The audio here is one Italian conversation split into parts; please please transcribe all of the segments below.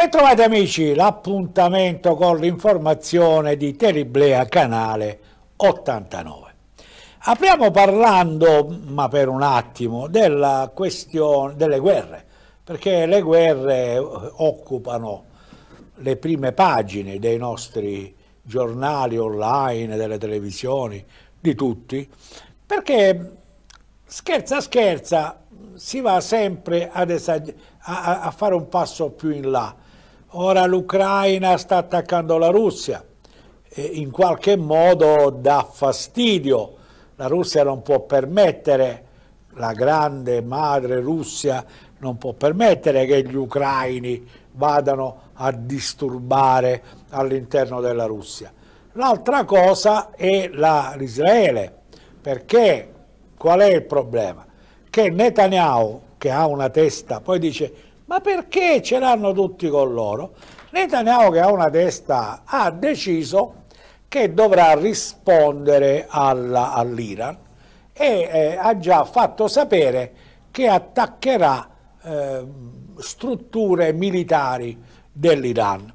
Bentrovati amici, l'appuntamento con l'informazione di Teriblea Canale 89. Apriamo parlando, ma per un attimo, della questione delle guerre, perché le guerre occupano le prime pagine dei nostri giornali online, delle televisioni, di tutti, perché scherza scherza si va sempre a, a, a fare un passo più in là Ora l'Ucraina sta attaccando la Russia e in qualche modo dà fastidio. La Russia non può permettere, la grande madre Russia non può permettere che gli ucraini vadano a disturbare all'interno della Russia. L'altra cosa è l'Israele, perché qual è il problema? Che Netanyahu, che ha una testa, poi dice ma perché ce l'hanno tutti con loro? Netanyahu, che ha una testa, ha deciso che dovrà rispondere all'Iran all e eh, ha già fatto sapere che attaccherà eh, strutture militari dell'Iran.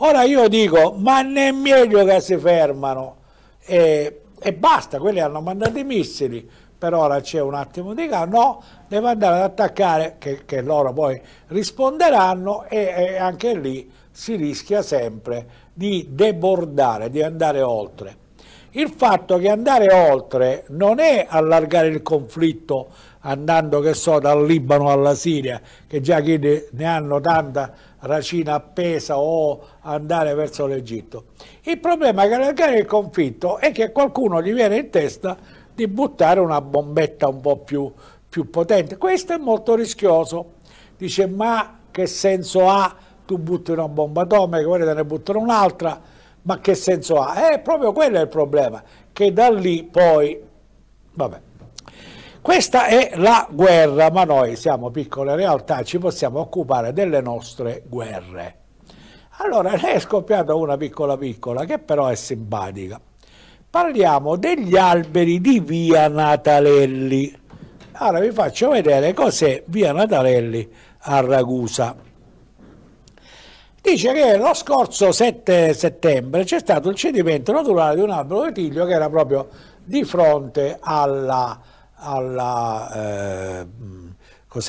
Ora io dico, ma non è meglio che si fermano e, e basta, quelli hanno mandato i missili, per ora c'è un attimo di calma, no, deve andare ad attaccare, che, che loro poi risponderanno e, e, anche lì si rischia sempre di debordare, di andare oltre. Il fatto che andare oltre non è allargare il conflitto andando, che so, dal Libano alla Siria, che già chi ne hanno tanta racina appesa o andare verso l'Egitto. Il problema che allargare il conflitto è che qualcuno gli viene in testa di buttare una bombetta un po' più, più potente. Questo è molto rischioso. Dice, ma che senso ha? Tu butti una bomba atomica, guarda, te ne buttano un'altra, ma che senso ha? È eh, proprio quello è il problema, che da lì poi... Vabbè. Questa è la guerra, ma noi siamo piccole realtà, ci possiamo occupare delle nostre guerre. Allora ne è scoppiata una piccola piccola, che però è simpatica parliamo degli alberi di via Natalelli. Ora vi faccio vedere cos'è via Natalelli a Ragusa. Dice che lo scorso 7 settembre c'è stato il cedimento naturale di un albero di tiglio che era proprio di fronte alla, alla eh,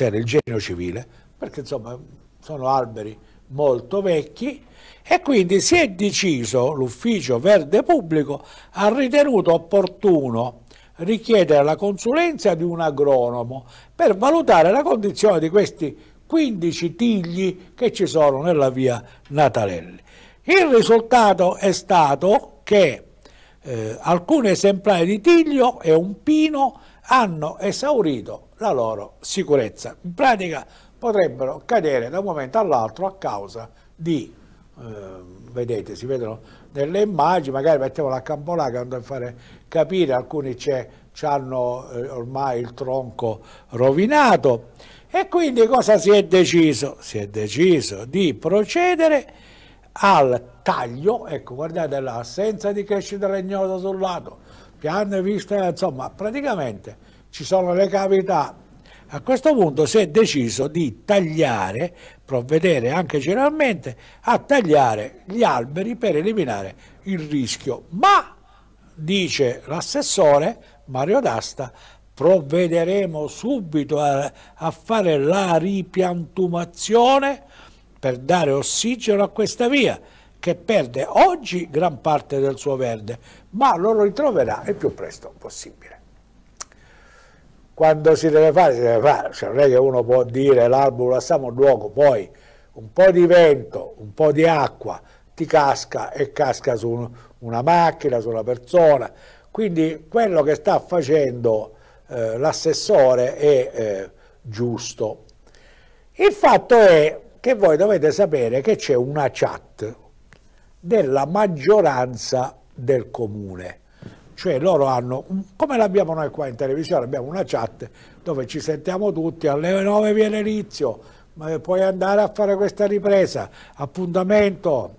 il genio civile, perché insomma sono alberi molto vecchi e quindi si è deciso, l'ufficio verde pubblico ha ritenuto opportuno richiedere la consulenza di un agronomo per valutare la condizione di questi 15 tigli che ci sono nella via Natalelli. Il risultato è stato che eh, alcuni esemplari di tiglio e un pino hanno esaurito la loro sicurezza. In pratica potrebbero cadere da un momento all'altro a causa di eh, vedete, si vedono delle immagini, magari mettiamo la campolà che a fare capire, alcuni hanno eh, ormai il tronco rovinato e quindi cosa si è deciso? Si è deciso di procedere al taglio, ecco guardate l'assenza di crescita legnosa sul lato, piano vista, insomma praticamente ci sono le cavità a questo punto si è deciso di tagliare, provvedere anche generalmente, a tagliare gli alberi per eliminare il rischio. Ma, dice l'assessore Mario D'Asta, provvederemo subito a, a, fare la ripiantumazione per dare ossigeno a questa via che perde oggi gran parte del suo verde, ma lo ritroverà il più presto possibile quando si deve fare, si deve fare, cioè, non è che uno può dire l'albero lasciamo un luogo, poi un po' di vento, un po' di acqua ti casca e casca su un, una macchina, su una persona, quindi quello che sta facendo eh, l'assessore è eh, giusto. Il fatto è che voi dovete sapere che c'è una chat della maggioranza del comune cioè loro hanno, come l'abbiamo noi qua in televisione, abbiamo una chat dove ci sentiamo tutti, alle 9 viene Lizio, puoi andare a fare questa ripresa, appuntamento.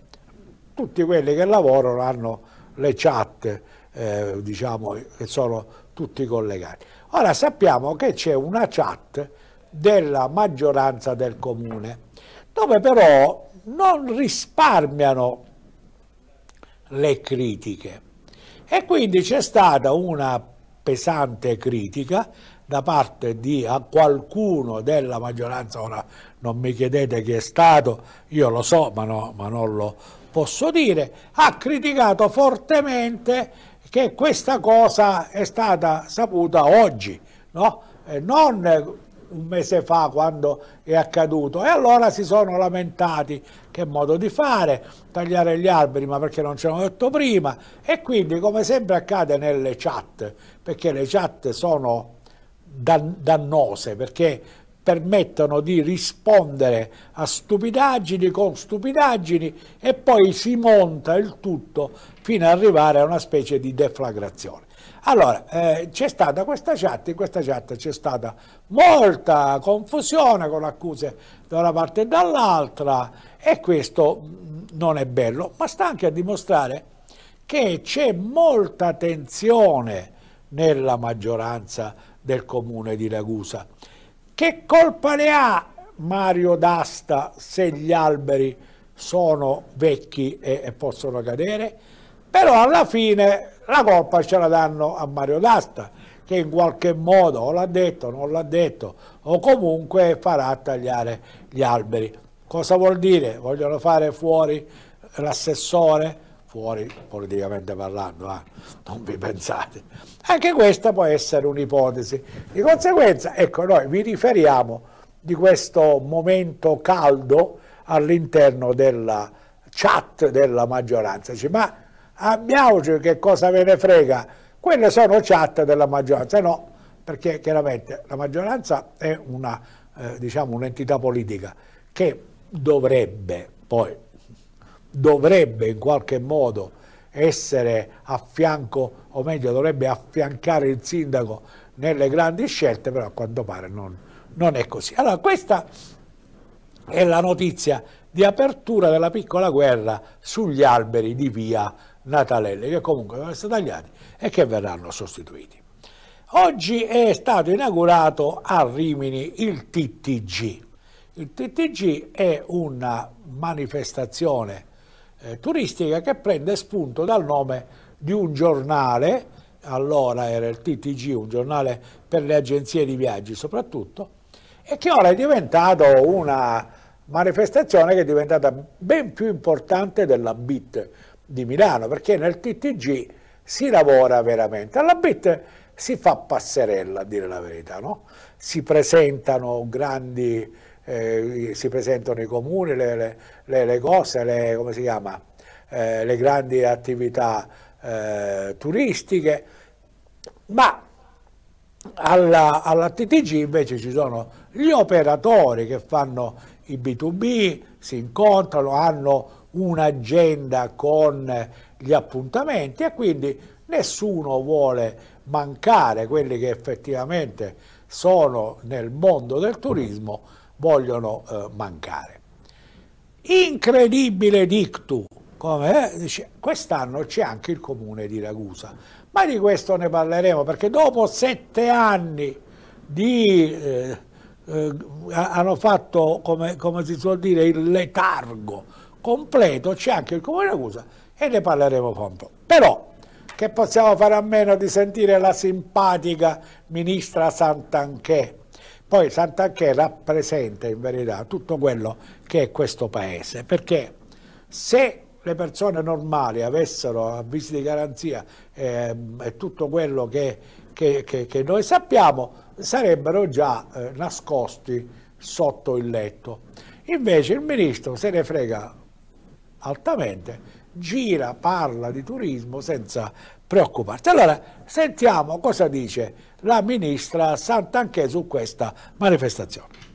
Tutti quelli che lavorano hanno le chat, eh, diciamo, che sono tutti collegati. Ora sappiamo che c'è una chat della maggioranza del comune, dove però non risparmiano le critiche. E quindi c'è stata una pesante critica da parte di qualcuno della maggioranza, ora non mi chiedete chi è stato, io lo so ma, no, ma non lo posso dire, ha criticato fortemente che questa cosa è stata saputa oggi, no? non un mese fa quando è accaduto e allora si sono lamentati che modo di fare, tagliare gli alberi ma perché non ce l'hanno detto prima e quindi come sempre accade nelle chat, perché le chat sono dannose perché permettono di rispondere a stupidaggini con stupidaggini e poi si monta il tutto fino ad arrivare a una specie di deflagrazione. Allora, eh, c'è stata questa chat, in questa chat c'è stata molta confusione con accuse da una parte e dall'altra e questo mm, non è bello, ma sta anche a dimostrare che c'è molta tensione nella maggioranza del comune di Ragusa. Che colpa ne ha Mario D'Asta se gli alberi sono vecchi e, e possono cadere? Però alla fine la colpa ce la danno a Mario D'Asta, che in qualche modo o l'ha detto, non l'ha detto, o comunque farà tagliare gli alberi. Cosa vuol dire? Vogliono fare fuori l'assessore, fuori politicamente parlando, eh? non vi pensate. Anche questa può essere un'ipotesi. Di conseguenza, ecco, noi vi riferiamo di questo momento caldo all'interno della chat della maggioranza. Dice, ma Abbiamoci che cosa ve ne frega, quelle sono chat della maggioranza, no, perché chiaramente la maggioranza è una, eh, diciamo, un'entità politica che dovrebbe poi, dovrebbe in qualche modo essere a fianco, o meglio dovrebbe affiancare il sindaco nelle grandi scelte, però a quanto pare non, non è così. Allora questa è la notizia di apertura della piccola guerra sugli alberi di via Natalelli, che comunque devono essere tagliati e che verranno sostituiti. Oggi è stato inaugurato a Rimini il TTG. Il TTG è una manifestazione eh, turistica che prende spunto dal nome di un giornale, allora era il TTG, un giornale per le agenzie di viaggi soprattutto, e che ora è diventato una manifestazione che è diventata ben più importante della BIT, di Milano, perché nel TTG si lavora veramente. Alla BIT si fa passerella, a dire la verità, no? si presentano grandi, eh, si presentano i comuni, le, le, le, cose, le, come si chiama, eh, le grandi attività eh, turistiche, ma alla, alla TTG invece ci sono gli operatori che fanno i B2B, si incontrano, hanno un'agenda con gli appuntamenti e quindi nessuno vuole mancare quelli che effettivamente sono nel mondo del turismo vogliono eh, mancare. Incredibile dictu, come eh, dice quest'anno c'è anche il comune di Ragusa, ma di questo ne parleremo perché dopo sette anni di, eh, eh hanno fatto, come, come si suol dire, il letargo, completo c'è anche il comune d'accusa e ne parleremo pronto. Però che possiamo fare a meno di sentire la simpatica ministra Santanchè. Poi Santanchè rappresenta in verità tutto quello che è questo paese, perché se le persone normali avessero avvisi di garanzia ehm, e eh, tutto quello che, che, che, che, noi sappiamo, sarebbero già eh, nascosti sotto il letto. Invece il ministro se ne frega altamente, gira, parla di turismo senza preoccuparsi. Allora sentiamo cosa dice la ministra Santanchè su questa manifestazione.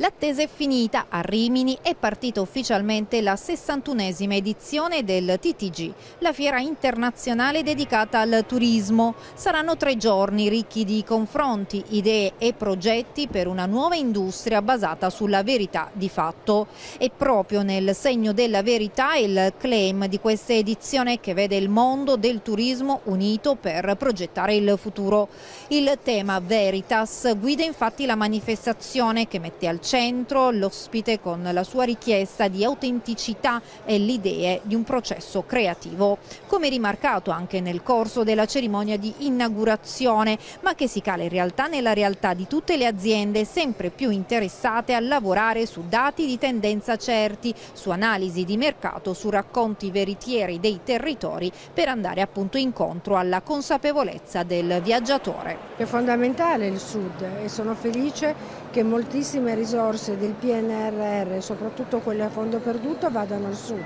L'attesa è finita, a Rimini è partita ufficialmente la 61esima edizione del TTG, la fiera internazionale dedicata al turismo. Saranno tre giorni ricchi di confronti, idee e progetti per una nuova industria basata sulla verità di fatto. E proprio nel segno della verità il claim di questa edizione che vede il mondo del turismo unito per progettare il futuro. Il tema Veritas guida infatti la manifestazione che mette al centro centro l'ospite con la sua richiesta di autenticità e l'idea di un processo creativo, come rimarcato anche nel corso della cerimonia di inaugurazione, ma che si cala in realtà nella realtà di tutte le aziende sempre più interessate a lavorare su dati di tendenza certi, su analisi di mercato, su racconti veritieri dei territori per andare appunto incontro alla consapevolezza del viaggiatore. È fondamentale il Sud e sono felice che moltissime risorse del PNRR, soprattutto quelle a fondo perduto, vadano al sud,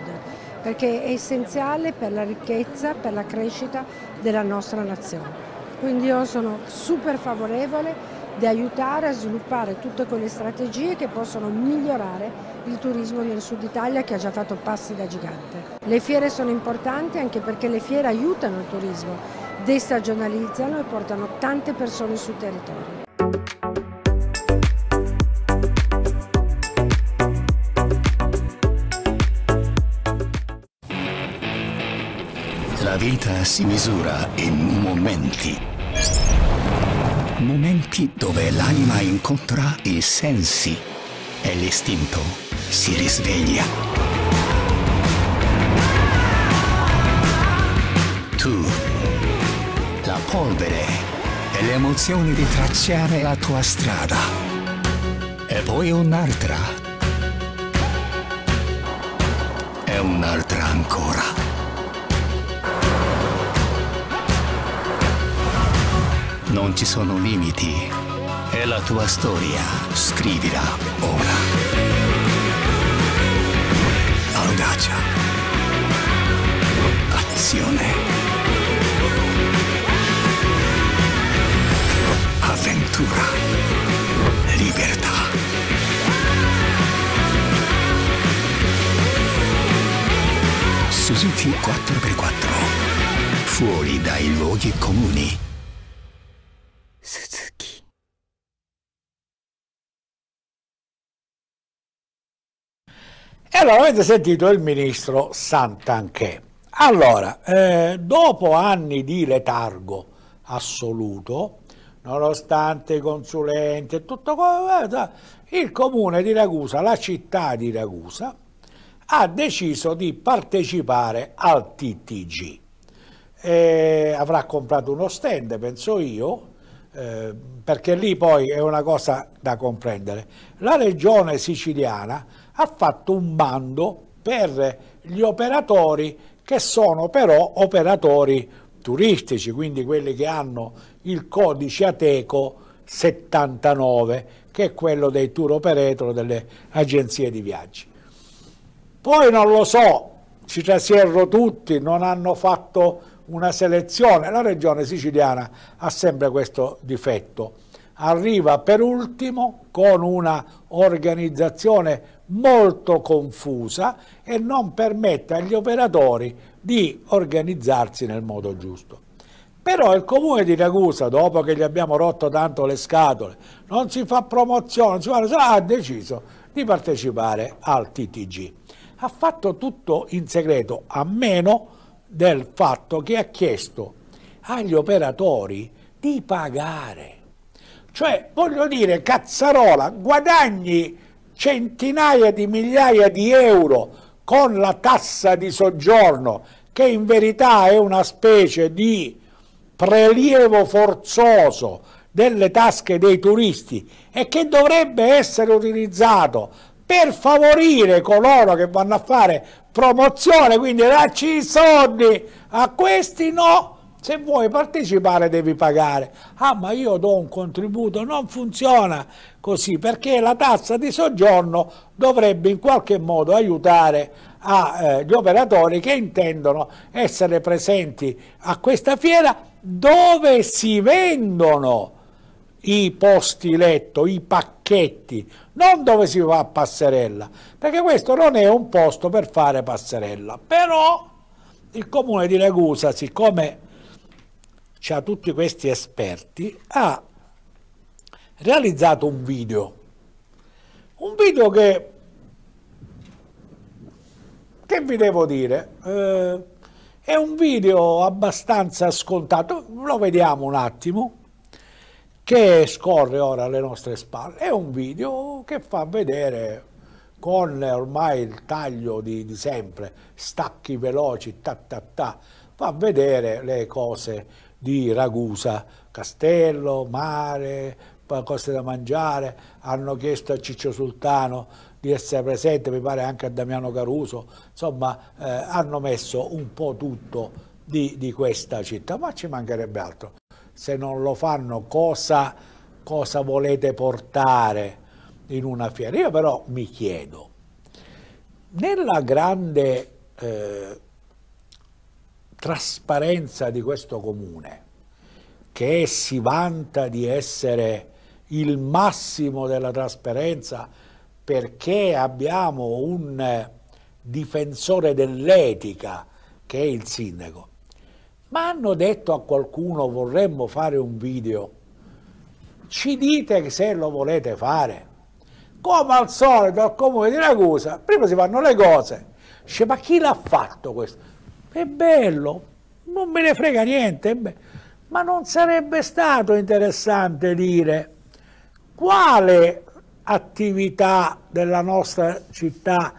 perché è essenziale per la ricchezza, per la crescita della nostra nazione. Quindi io sono super favorevole di aiutare a sviluppare tutte quelle strategie che possono migliorare il turismo nel sud Italia che ha già fatto passi da gigante. Le fiere sono importanti anche perché le fiere aiutano il turismo, destagionalizzano e portano tante persone sul territorio. La vita si misura in momenti. Momenti dove l'anima incontra i sensi e l'istinto si risveglia. Tu, la polvere e le emozioni di tracciare la tua strada. E poi un'altra. E un'altra ancora. Non ci sono limiti. È la tua storia. Scrivila ora. Audacia. Azione. Avventura. Libertà. Suzuki 4x4. Fuori dai luoghi comuni. E allora avete sentito il ministro Santanchè. Allora, eh, dopo anni di letargo assoluto, nonostante i consulenti e tutto, eh, il comune di Ragusa, la città di Ragusa, ha deciso di partecipare al TTG. E avrà comprato uno stand, penso io, eh, perché lì poi è una cosa da comprendere. La regione siciliana ha fatto un bando per gli operatori che sono però operatori turistici, quindi quelli che hanno il codice Ateco 79, che è quello dei tour operator delle agenzie di viaggi. Poi non lo so, ci trasierro tutti, non hanno fatto una selezione. La regione siciliana ha sempre questo difetto arriva per ultimo con una organizzazione molto confusa e non permette agli operatori di organizzarsi nel modo giusto. Però il comune di Ragusa, dopo che gli abbiamo rotto tanto le scatole, non si fa promozione, si fa, ha deciso di partecipare al TTG. Ha fatto tutto in segreto, a meno del fatto che ha chiesto agli operatori di pagare cioè, voglio dire, Cazzarola guadagni centinaia di migliaia di euro con la tassa di soggiorno, che in verità è una specie di prelievo forzoso delle tasche dei turisti e che dovrebbe essere utilizzato per favorire coloro che vanno a fare promozione, quindi darci i soldi a questi no, se vuoi partecipare devi pagare. Ah, ma io do un contributo. Non funziona così perché la tassa di soggiorno dovrebbe in qualche modo aiutare agli eh, operatori che intendono essere presenti a questa fiera dove si vendono i posti letto, i pacchetti, non dove si fa passerella, perché questo non è un posto per fare passerella. Però il comune di Ragusa, siccome cioè tutti questi esperti, ha realizzato un video, un video che, che vi devo dire, eh, è un video abbastanza scontato, lo vediamo un attimo, che scorre ora alle nostre spalle, è un video che fa vedere con ormai il taglio di, di sempre, stacchi veloci, ta ta ta, fa vedere le cose di Ragusa, castello, mare, cose da mangiare, hanno chiesto a Ciccio Sultano di essere presente, mi pare anche a Damiano Caruso, insomma eh, hanno messo un po' tutto di, di, questa città, ma ci mancherebbe altro. Se non lo fanno cosa, cosa volete portare in una fiera? Io però mi chiedo, nella grande... Eh, trasparenza di questo comune, che si vanta di essere il massimo della trasparenza perché abbiamo un eh, difensore dell'etica che è il sindaco. Ma hanno detto a qualcuno vorremmo fare un video, ci dite se lo volete fare. Come al solito al comune di Ragusa, prima si fanno le cose. Dice, ma chi l'ha fatto questo? è bello, non me ne frega niente, ma non sarebbe stato interessante dire quale attività della nostra città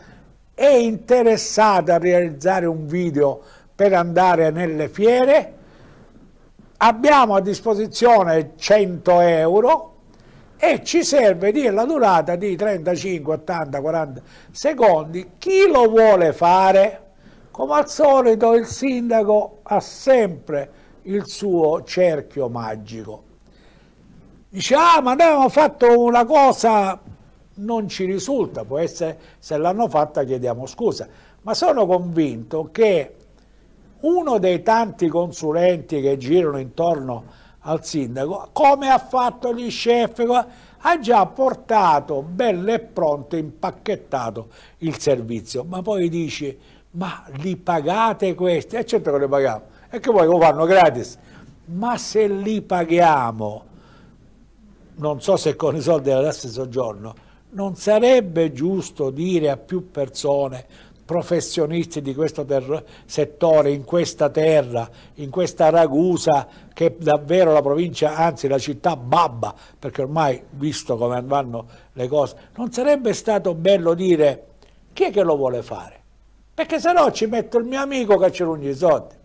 è interessata a realizzare un video per andare nelle fiere, abbiamo a disposizione 100 euro e ci serve dire la durata di 35, 80, 40 secondi, chi lo vuole fare? Come al solito il sindaco ha sempre il suo cerchio magico. Dice, ah ma noi abbiamo fatto una cosa, non ci risulta, può essere se l'hanno fatta chiediamo scusa, ma sono convinto che uno dei tanti consulenti che girano intorno al sindaco, come ha fatto gli chef, ha già portato bello e pronto, impacchettato il servizio, ma poi dici ma li pagate questi? E eh, certo che li paghiamo, e che poi lo fanno gratis, ma se li paghiamo, non so se con i soldi della tassa di soggiorno, non sarebbe giusto dire a più persone, professionisti di questo settore, in questa terra, in questa Ragusa, che è davvero la provincia, anzi la città babba, perché ormai visto come vanno le cose, non sarebbe stato bello dire chi è che lo vuole fare? perché se no ci metto il mio amico che ci rugna i soldi.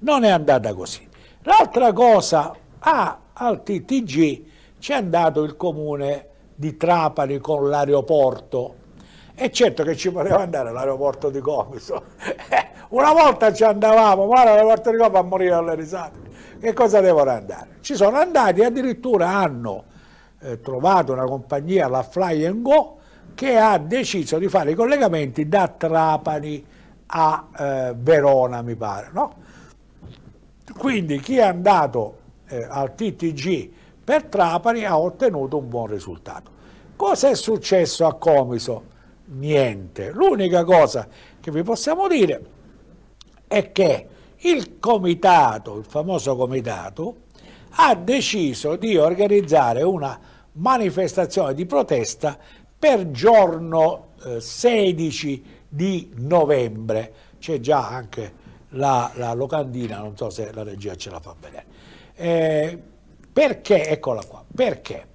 Non è andata così. L'altra cosa, ah, al TTG ci è andato il comune di Trapani con l'aeroporto. E certo che ci poteva andare all'aeroporto di Comiso. Una volta ci andavamo, ma l'aeroporto di Comiso a morire alle risate. Che cosa devono andare? Ci sono andati, addirittura hanno eh, trovato una compagnia, la Fly and Go, che ha deciso di fare i collegamenti da Trapani a eh, Verona, mi pare. No? Quindi chi è andato eh, al TTG per Trapani ha ottenuto un buon risultato. Cosa è successo a Comiso? Niente. L'unica cosa che vi possiamo dire è che il comitato, il famoso comitato, ha deciso di organizzare una manifestazione di protesta per giorno eh, 16 di novembre. C'è già anche la, la, locandina, non so se la regia ce la fa vedere. Eh, perché? Eccola qua. Perché?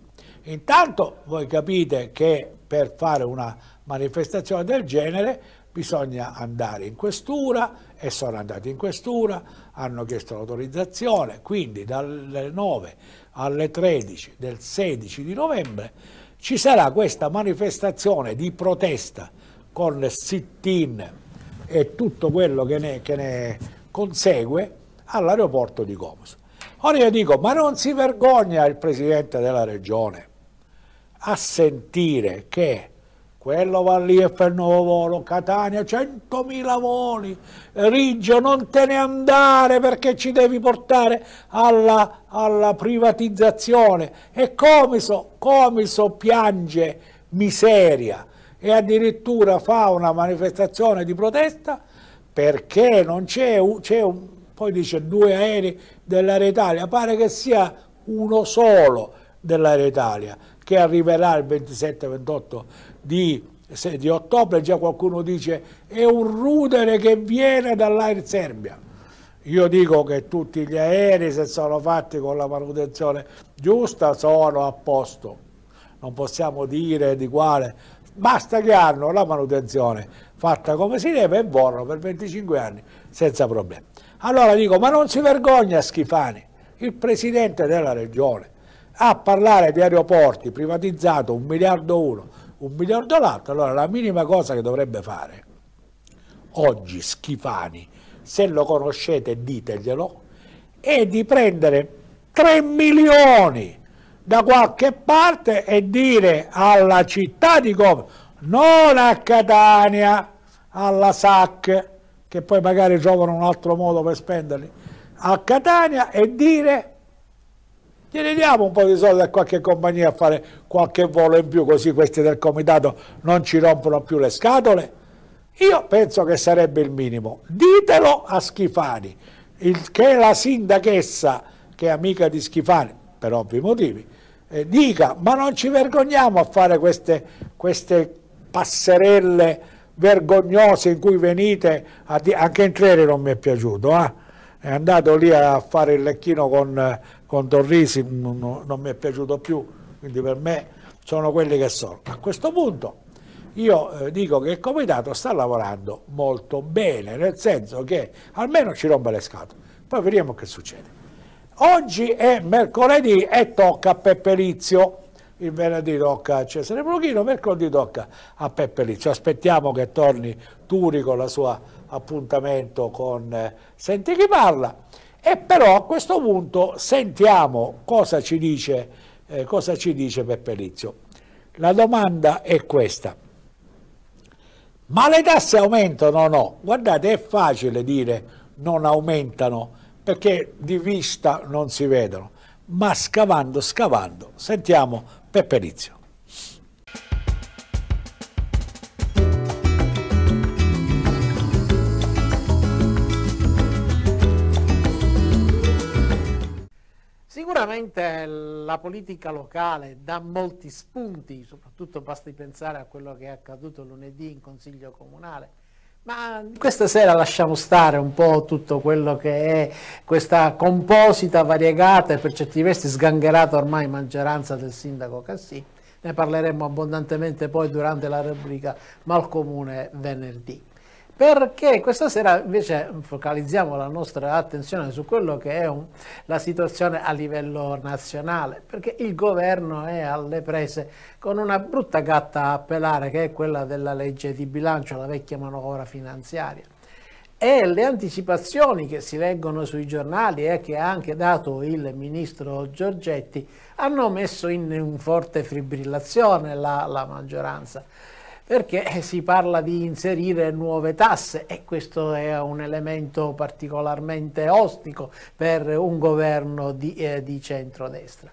Intanto voi capite che per fare una manifestazione del genere bisogna andare in questura e sono andati in questura, hanno chiesto l'autorizzazione, quindi dalle 9 alle 13 del 16 di novembre ci sarà questa manifestazione di protesta con sit-in e tutto quello che ne, che ne consegue all'aeroporto di Comoso. Ora io dico, ma non si vergogna il Presidente della Regione a sentire che quello va lì e fa il nuovo volo, Catania 100.000 voli, Riggio non te ne andare perché ci devi portare alla, alla privatizzazione e Comiso, Comiso piange miseria e addirittura fa una manifestazione di protesta perché non c'è, un, poi dice due aerei dell'area Italia, pare che sia uno solo dell'area Italia che arriverà il 27-28 di, se, di ottobre, già qualcuno dice è un rudere che viene dall'Air Serbia. Io dico che tutti gli aerei, se sono fatti con la manutenzione giusta, sono a posto. Non possiamo dire di quale. Basta che hanno la manutenzione fatta come si deve e volano per 25 anni senza problemi. Allora dico, ma non si vergogna Schifani, il presidente della regione, a parlare di aeroporti privatizzato un miliardo uno, un milione dall'altro, allora la minima cosa che dovrebbe fare oggi Schifani, se lo conoscete diteglielo, è di prendere 3 milioni da qualche parte e dire alla città di Como, non a Catania, alla SAC, che poi magari trovano un altro modo per spenderli, a Catania e dire gli diamo un po' di soldi a qualche compagnia a fare qualche volo in più così questi del comitato non ci rompono più le scatole? Io penso che sarebbe il minimo. Ditelo a Schifani, il, che la sindachessa, che è amica di Schifani, per ovvi motivi, eh, dica ma non ci vergogniamo a fare queste, queste passerelle vergognose in cui venite, a anche in treno non mi è piaciuto, eh? è andato lì a fare il lecchino con con Torrisi non, non mi è piaciuto più, quindi per me sono quelli che sono. A questo punto io eh, dico che il comitato sta lavorando molto bene, nel senso che almeno ci rompe le scatole, poi vediamo che succede. Oggi è mercoledì e tocca a Peppelizio, il venerdì tocca a Cesare Bruchino, mercoledì tocca a Pepperizio, aspettiamo che torni Turi con la sua appuntamento con eh, Senti chi parla e però a questo punto sentiamo cosa ci dice, eh, cosa ci dice Peppelizio. La domanda è questa. Ma le tasse aumentano o no? Guardate, è facile dire non aumentano perché di vista non si vedono, ma scavando, scavando, sentiamo Pepperizio. Sicuramente la politica locale dà molti spunti, soprattutto basti pensare a quello che è accaduto lunedì in Consiglio Comunale, ma questa sera lasciamo stare un po' tutto quello che è questa composita, variegata e per certi versi sgangherata ormai maggioranza del sindaco Cassì, ne parleremo abbondantemente poi durante la rubrica Malcomune venerdì perché questa sera invece focalizziamo la nostra attenzione su quello che è un, la situazione a livello nazionale, perché il governo è alle prese con una brutta gatta a pelare che è quella della legge di bilancio, la vecchia manovra finanziaria. E le anticipazioni che si leggono sui giornali e che ha anche dato il ministro Giorgetti hanno messo in forte fibrillazione la, la maggioranza perché si parla di inserire nuove tasse e questo è un elemento particolarmente ostico per un governo di, eh, di centrodestra.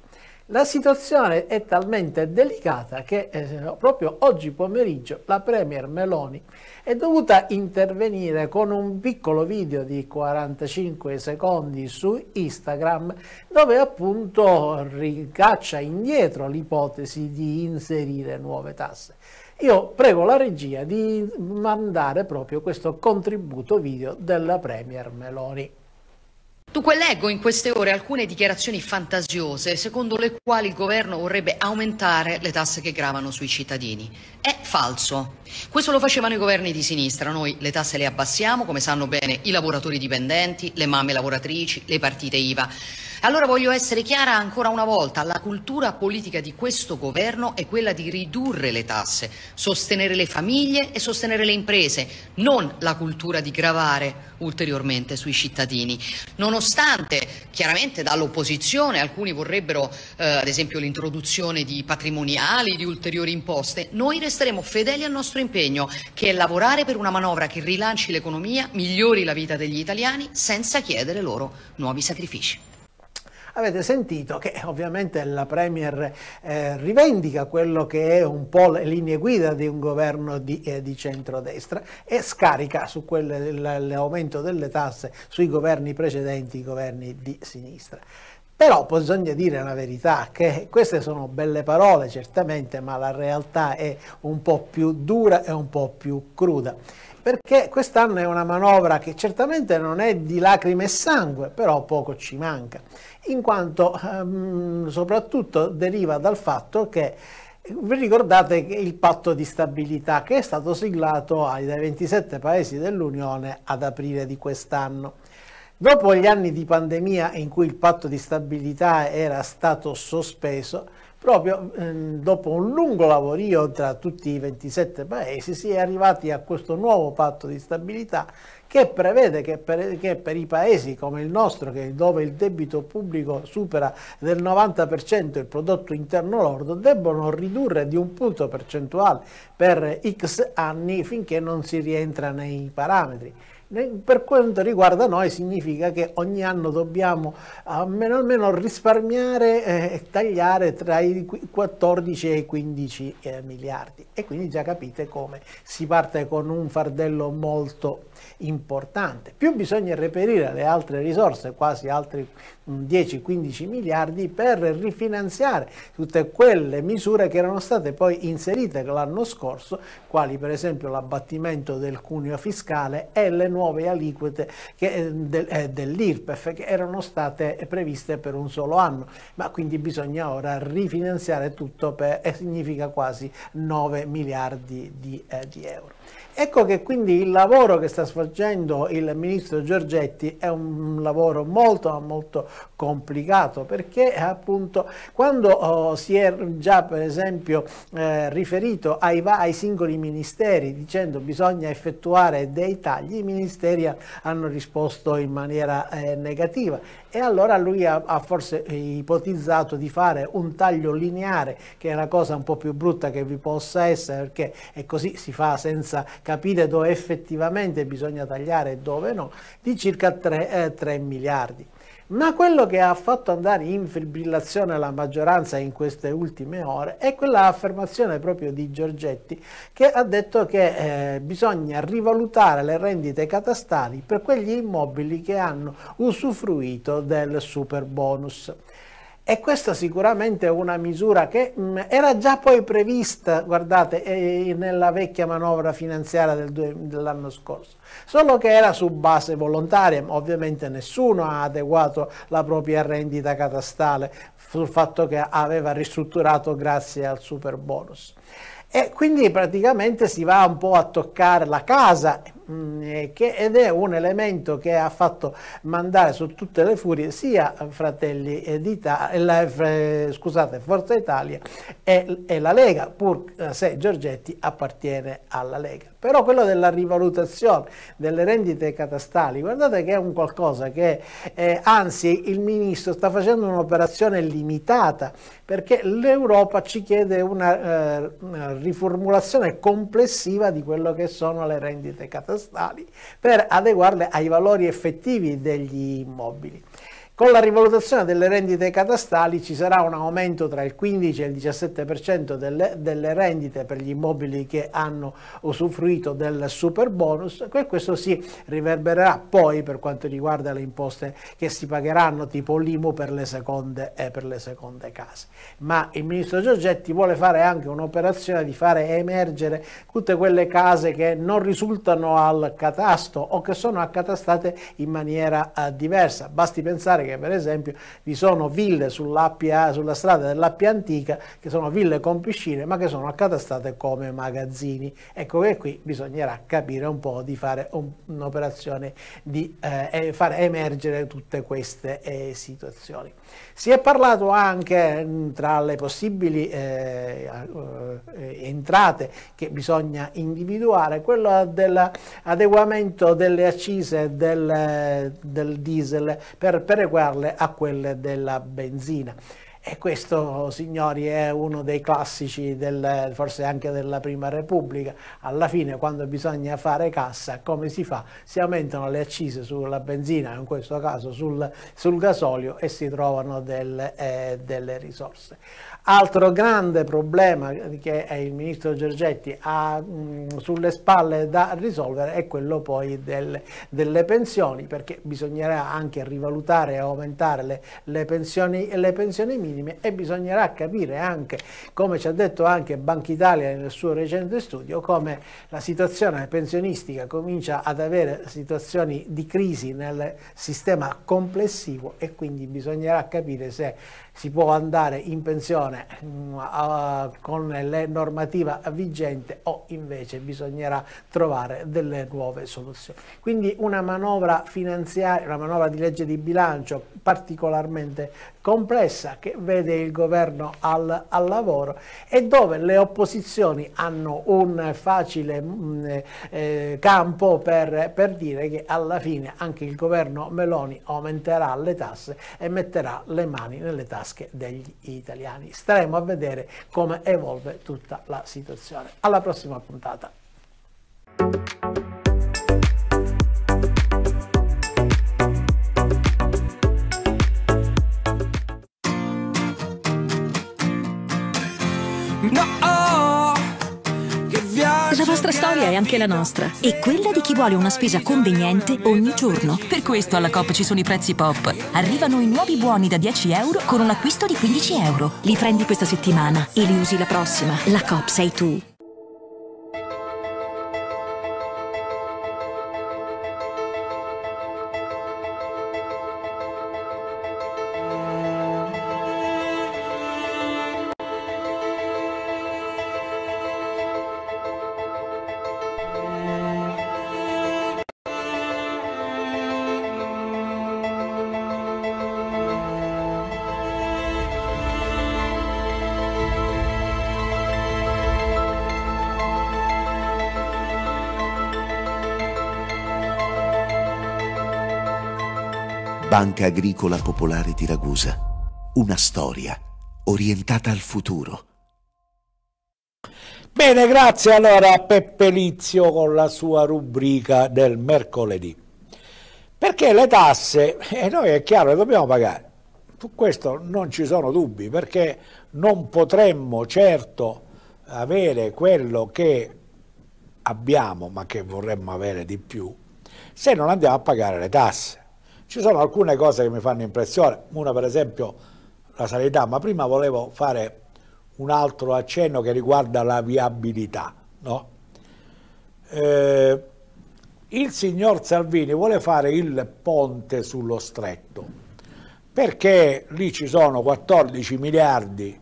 La situazione è talmente delicata che eh, proprio oggi pomeriggio la Premier Meloni è dovuta intervenire con un piccolo video di 45 secondi su Instagram dove appunto ricaccia indietro l'ipotesi di inserire nuove tasse. Io prego la regia di mandare proprio questo contributo video della Premier Meloni. Dunque leggo in queste ore alcune dichiarazioni fantasiose secondo le quali il governo vorrebbe aumentare le tasse che gravano sui cittadini. È falso. Questo lo facevano i governi di sinistra. Noi le tasse le abbassiamo, come sanno bene i lavoratori dipendenti, le mamme lavoratrici, le partite IVA. Allora voglio essere chiara ancora una volta, la cultura politica di questo governo è quella di ridurre le tasse, sostenere le famiglie e sostenere le imprese, non la cultura di gravare ulteriormente sui cittadini. Nonostante chiaramente dall'opposizione alcuni vorrebbero eh, ad esempio l'introduzione di patrimoniali, di ulteriori imposte, noi resteremo fedeli al nostro impegno che è lavorare per una manovra che rilanci l'economia, migliori la vita degli italiani senza chiedere loro nuovi sacrifici. Avete sentito che eh, ovviamente la Premier eh, rivendica quello che è un po' le linee guida di un governo di, eh, di centrodestra e scarica su quelle, l'aumento delle tasse sui governi precedenti, i governi di sinistra. Però bisogna dire la verità che queste sono belle parole certamente, ma la realtà è un po' più dura e un po' più cruda perché quest'anno è una manovra che certamente non è di lacrime e sangue, però poco ci manca, in quanto ehm, soprattutto deriva dal fatto che eh, vi ricordate il patto di stabilità che è stato siglato dai 27 paesi dell'Unione ad aprile di quest'anno. Dopo gli anni di pandemia in cui il patto di stabilità era stato sospeso, proprio eh, dopo un lungo lavorio tra tutti i 27 paesi si è arrivati a questo nuovo patto di stabilità che prevede che per, che per i paesi come il nostro, dove il debito pubblico supera del 90% il prodotto interno lordo, debbono ridurre di un punto percentuale per x anni finché non si rientra nei parametri. Per quanto riguarda noi significa che ogni anno dobbiamo almeno, almeno risparmiare eh, e tagliare tra i 14 e i 15 eh, miliardi e quindi già capite come si parte con un fardello molto importante. Più bisogna reperire le altre risorse, quasi altri 10-15 miliardi per rifinanziare tutte quelle misure che erano state poi inserite l'anno scorso, quali per esempio l'abbattimento del cuneo fiscale e le nuove aliquote eh, eh, dell'IRPEF che erano state previste per un solo anno, ma quindi bisogna ora rifinanziare tutto per, e eh, significa quasi 9 miliardi di, eh, di euro. Ecco che quindi il lavoro che sta svolgendo il ministro Giorgetti è un lavoro molto molto complicato perché appunto quando oh, si è già per esempio eh, riferito ai, ai, singoli ministeri dicendo bisogna effettuare dei tagli, i ministeri hanno risposto in maniera eh, negativa e allora lui ha, ha, forse ipotizzato di fare un taglio lineare che è la cosa un po' più brutta che vi possa essere perché è così si fa senza capire dove effettivamente bisogna tagliare e dove no, di circa 3, eh, 3 miliardi. Ma quello che ha fatto andare in fibrillazione la maggioranza in queste ultime ore è quella affermazione proprio di Giorgetti che ha detto che eh, bisogna rivalutare le rendite catastali per quegli immobili che hanno usufruito del super bonus. E questa sicuramente è una misura che mh, mm, era già poi prevista, guardate, eh, nella vecchia manovra finanziaria del dell'anno scorso, solo che era su base volontaria, ovviamente nessuno ha adeguato la propria rendita catastale sul fatto che aveva ristrutturato grazie al super bonus. E quindi praticamente si va un po' a toccare la casa, Mm, eh, che, ed è un elemento che ha fatto mandare su tutte le furie sia Fratelli d'Italia, eh, eh, scusate, Forza Italia e, e la Lega, pur se Giorgetti appartiene alla Lega. Però quello della rivalutazione delle rendite catastali, guardate che è un qualcosa che, eh, anzi, il ministro sta facendo un'operazione limitata perché l'Europa ci chiede una, eh, una riformulazione complessiva di quello che sono le rendite catastali catastali per adeguarle ai valori effettivi degli immobili. Con la rivalutazione delle rendite catastali ci sarà un aumento tra il 15 e il 17% delle, delle, rendite per gli immobili che hanno usufruito del super bonus e questo si riverbererà poi per quanto riguarda le imposte che si pagheranno tipo l'IMU per le seconde, eh, per le seconde case. Ma il ministro Giorgetti vuole fare anche un'operazione di fare emergere tutte quelle case che non risultano al catasto o che sono accatastate in maniera eh, diversa. Basti pensare che che per esempio vi sono ville sulla strada dell'Appia Antica, che sono ville con piscine, ma che sono accatastate come magazzini. Ecco che qui bisognerà capire un po' di fare un'operazione di eh, far emergere tutte queste eh, situazioni. Si è parlato anche mm, tra le possibili eh, eh, eh, entrate che bisogna individuare, quella dell'adeguamento delle accise del, del diesel per perequare adeguarle a quelle della benzina. E questo, signori, è uno dei classici del, forse anche della Prima Repubblica. Alla fine, quando bisogna fare cassa, come si fa? Si aumentano le accise sulla benzina, in questo caso sul, sul gasolio, e si trovano del, eh, delle risorse. Altro grande problema che il ministro Giorgetti ha mh, mm, sulle spalle da risolvere è quello poi del, delle pensioni, perché bisognerà anche rivalutare e aumentare le, le, pensioni, le pensioni minime e bisognerà capire anche, come ci ha detto anche Banca Italia nel suo recente studio, come la situazione pensionistica comincia ad avere situazioni di crisi nel sistema complessivo e quindi bisognerà capire se si può andare in pensione bene eh, con le normativa vigente o invece bisognerà trovare delle nuove soluzioni. Quindi una manovra finanziaria, una manovra di legge di bilancio particolarmente complessa che vede il governo al, al, lavoro e dove le opposizioni hanno un facile mh, mm, eh, campo per, per, dire che alla fine anche il governo Meloni aumenterà le tasse e metterà le mani nelle tasche degli italiani. Staremo a vedere come evolve tutta la situazione. Alla prossima puntata. anche la nostra e quella di chi vuole una spesa conveniente ogni giorno. Per questo alla COP ci sono i prezzi pop. Arrivano i nuovi buoni da 10 euro con un acquisto di 15 euro. Li prendi questa settimana e li usi la prossima. La COP sei tu. Banca Agricola Popolare di Ragusa. Una storia orientata al futuro. Bene, grazie allora a Peppe Lizio con la sua rubrica del mercoledì. Perché le tasse, e eh, noi è chiaro, le dobbiamo pagare. Su questo non ci sono dubbi, perché non potremmo certo avere quello che abbiamo, ma che vorremmo avere di più, se non andiamo a pagare le tasse. Ci sono alcune cose che mi fanno impressione, una per esempio la sanità, ma prima volevo fare un altro accenno che riguarda la viabilità. No? Eh, il signor Salvini vuole fare il ponte sullo stretto, perché lì ci sono 14 miliardi,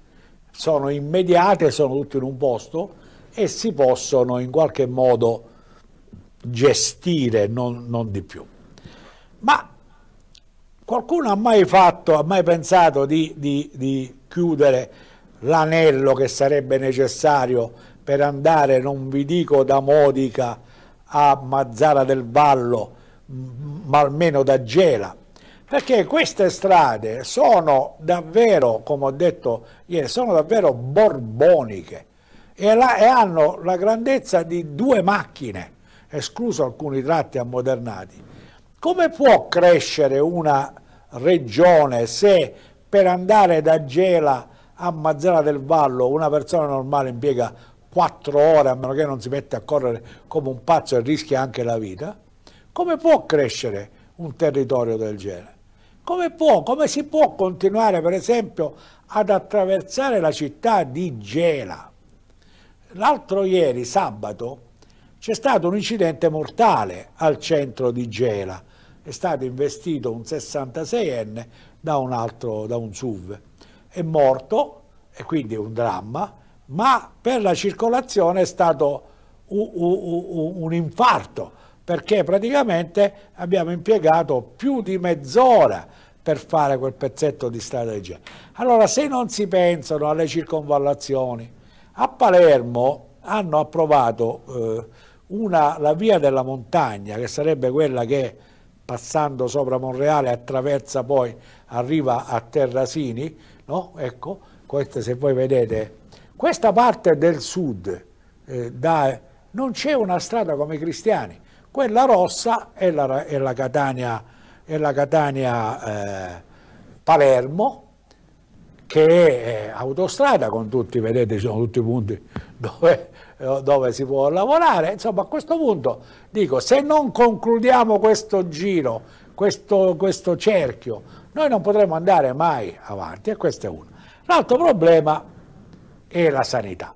sono immediate, sono tutti in un posto e si possono in qualche modo gestire, non, non di più. Ma Qualcuno ha mai fatto, ha mai pensato di, di, di chiudere l'anello che sarebbe necessario per andare, non vi dico da Modica a Mazzara del Vallo, ma almeno da Gela? Perché queste strade sono davvero, come ho detto ieri, sono davvero borboniche e, la, e hanno la grandezza di due macchine, escluso alcuni tratti ammodernati. Come può crescere una regione se per andare da Gela a Mazzara del Vallo una persona normale impiega 4 ore a meno che non si mette a correre come un pazzo e rischia anche la vita? Come può crescere un territorio del genere? Come, può, come si può continuare per esempio ad attraversare la città di Gela? L'altro ieri, sabato, c'è stato un incidente mortale al centro di Gela è stato investito un 66enne da un altro, da un SUV. È morto, e quindi è un dramma, ma per la circolazione è stato un, un, un infarto, perché praticamente abbiamo impiegato più di mezz'ora per fare quel pezzetto di strada del genere. Allora, se non si pensano alle circonvallazioni, a Palermo hanno approvato eh, una, la via della montagna, che sarebbe quella che passando sopra Monreale, attraversa poi, arriva a Terrasini, no? Ecco, questa se voi vedete, questa parte del sud, eh, da, non c'è una strada come i cristiani, quella rossa è la, è la Catania, è la Catania eh, Palermo, che è autostrada con tutti, vedete, ci sono tutti i punti dove, dove, si può lavorare. Insomma, a questo punto dico, se non concludiamo questo giro, questo, questo cerchio, noi non potremo andare mai avanti e questo è uno. L'altro problema è la sanità.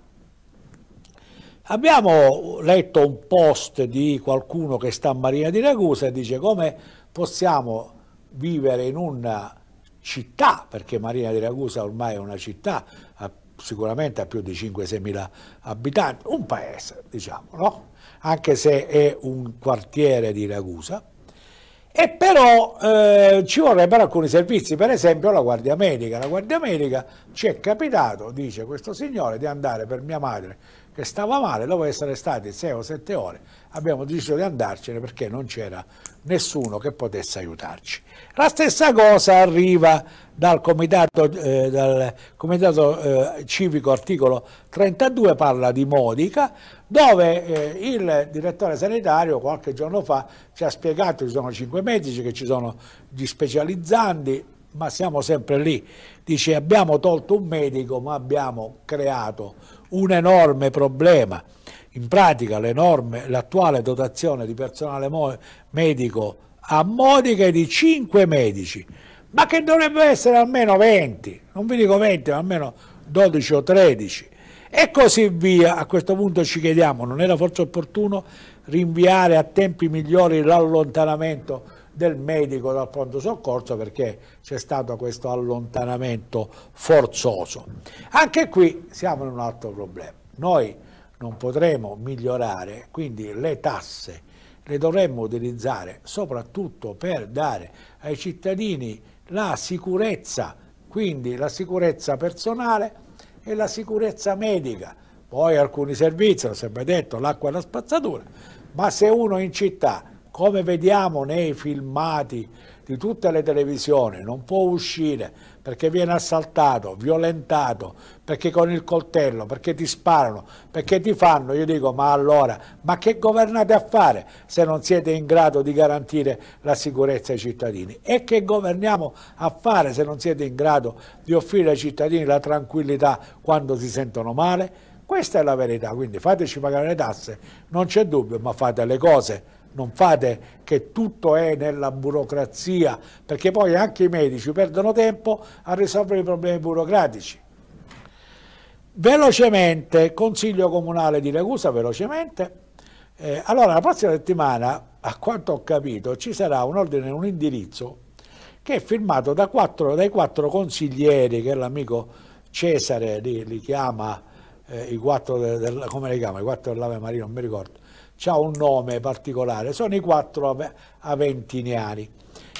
Abbiamo letto un post di qualcuno che sta a Marina di Ragusa e dice come possiamo vivere in una città, perché Marina di Ragusa ormai è una città, ha, sicuramente ha più di 5-6 mila abitanti, un paese diciamo, no? anche se è un quartiere di Ragusa, e però eh, ci vorrebbero alcuni servizi, per esempio la Guardia Medica. La Guardia Medica ci è capitato, dice questo signore, di andare per mia madre che stava male, dopo essere stati 6 o 7 ore abbiamo deciso di andarcene perché non c'era nessuno che potesse aiutarci. La stessa cosa arriva dal Comitato, eh, dal comitato eh, Civico articolo 32, parla di Modica, dove eh, il direttore sanitario qualche giorno fa ci ha spiegato che ci sono cinque medici, che ci sono gli specializzanti, ma siamo sempre lì. Dice abbiamo tolto un medico ma abbiamo creato un enorme problema in pratica l'enorme, l'attuale dotazione di personale medico a Modica è di 5 medici, ma che dovrebbe essere almeno 20, non vi dico 20, ma almeno 12 o 13 e così via. A questo punto ci chiediamo, non era forse opportuno rinviare a tempi migliori l'allontanamento del medico dal pronto soccorso perché c'è stato questo allontanamento forzoso. Anche qui siamo in un altro problema. Noi non potremo migliorare, quindi le tasse le dovremmo utilizzare soprattutto per dare ai cittadini la sicurezza, quindi la sicurezza personale e la sicurezza medica. Poi alcuni servizi, l'ho sempre detto, l'acqua e la spazzatura, ma se uno in città, come vediamo nei filmati di tutte le televisioni, non può uscire perché viene assaltato, violentato, perché con il coltello, perché ti sparano, perché ti fanno, io dico ma allora, ma che governate a fare se non siete in grado di garantire la sicurezza ai cittadini? E che governiamo a fare se non siete in grado di offrire ai cittadini la tranquillità quando si sentono male? Questa è la verità, quindi fateci pagare le tasse, non c'è dubbio, ma fate le cose non fate che tutto è nella burocrazia, perché poi anche i medici perdono tempo a risolvere i problemi burocratici. Velocemente, Consiglio Comunale di Ragusa, velocemente, eh, allora la prossima settimana, a quanto ho capito, ci sarà un ordine, un indirizzo che è firmato da quattro, dai quattro consiglieri che l'amico Cesare li, li chiama, eh, i quattro, de, de, come li chiama, i quattro dell'Ave Maria, non mi ricordo, ha un nome particolare, sono i quattro aventiniani.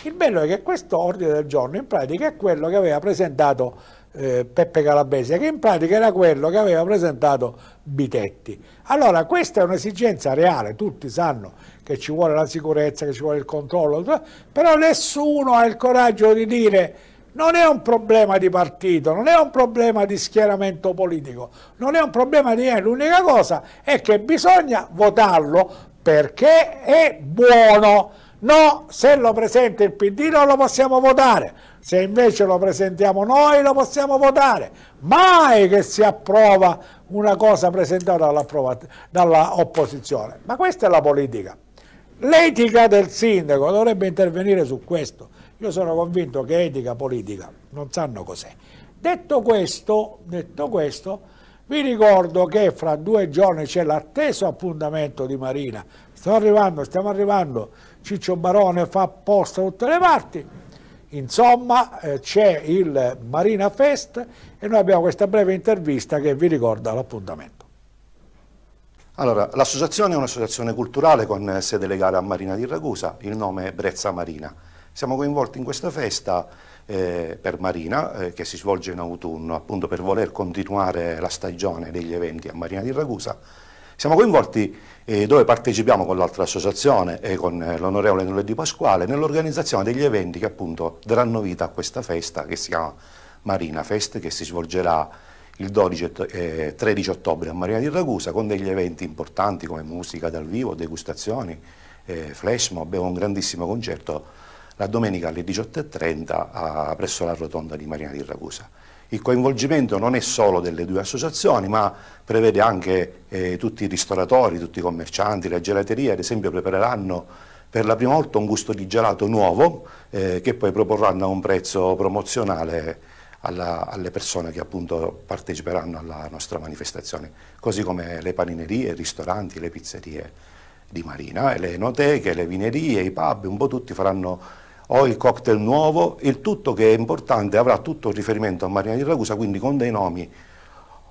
Il bello è che questo ordine del giorno in pratica è quello che aveva presentato eh, Peppe Calabresi, che in pratica era quello che aveva presentato Bitetti. Allora questa è un'esigenza reale, tutti sanno che ci vuole la sicurezza, che ci vuole il controllo, però nessuno ha il coraggio di dire non è un problema di partito, non è un problema di schieramento politico, non è un problema di niente, l'unica cosa è che bisogna votarlo perché è buono. No, se lo presenta il PD non lo possiamo votare, se invece lo presentiamo noi lo possiamo votare. Mai che si approva una cosa presentata dall'opposizione. Ma questa è la politica. L'etica del sindaco dovrebbe intervenire su questo. Io sono convinto che etica politica non sanno cos'è. Detto questo, detto questo, vi ricordo che fra due giorni c'è l'atteso appuntamento di Marina. Sto arrivando, stiamo arrivando, Ciccio Barone fa apposta da tutte le parti. Insomma, eh, c'è il Marina Fest e noi abbiamo questa breve intervista che vi ricorda l'appuntamento. Allora, l'associazione è un'associazione culturale con sede legale a Marina di Ragusa, il nome è Brezza Marina. Siamo coinvolti in questa festa eh, per Marina eh, che si svolge in autunno appunto per voler continuare la stagione degli eventi a Marina di Ragusa. Siamo coinvolti eh, dove partecipiamo con l'altra associazione e con eh, l'onorevole Nullo Di Pasquale nell'organizzazione degli eventi che appunto daranno vita a questa festa che si chiama Marina Fest che si svolgerà il 12 e 13 ottobre a Marina di Ragusa con degli eventi importanti come musica dal vivo, degustazioni, eh, flash mob un grandissimo concerto la domenica alle 18.30 presso la rotonda di Marina di Ragusa. Il coinvolgimento non è solo delle due associazioni, ma prevede anche eh, tutti i ristoratori, tutti i commercianti, le gelaterie, ad esempio prepareranno per la prima volta un gusto di gelato nuovo eh, che poi proporranno a un prezzo promozionale alla, alle persone che appunto parteciperanno alla nostra manifestazione, così come le paninerie, i ristoranti, le pizzerie di Marina, le enoteche, le vinerie, i pub, un po' tutti faranno ho il cocktail nuovo, il tutto che è importante avrà tutto il riferimento a Marina di Ragusa, quindi con dei nomi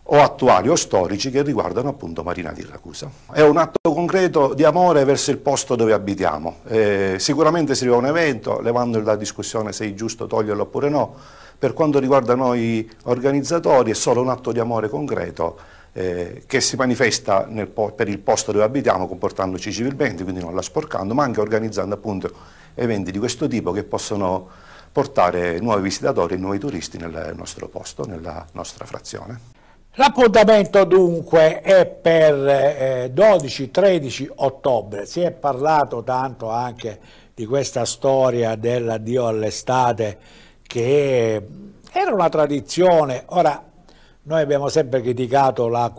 o attuali o storici che riguardano appunto Marina di Ragusa. È un atto concreto di amore verso il posto dove abitiamo. Eh, sicuramente si arriva a un evento, levando la discussione se è giusto toglierlo oppure no, per quanto riguarda noi organizzatori è solo un atto di amore concreto eh, che si manifesta per il posto dove abitiamo comportandoci civilmente, quindi non la sporcando, ma anche organizzando appunto eventi di questo tipo che possono portare nuovi visitatori e nuovi turisti nel nostro posto, nella nostra frazione. L'appuntamento dunque è per eh, 12-13 ottobre, si è parlato tanto anche di questa storia dell'addio all'estate che era una tradizione, ora noi abbiamo sempre criticato la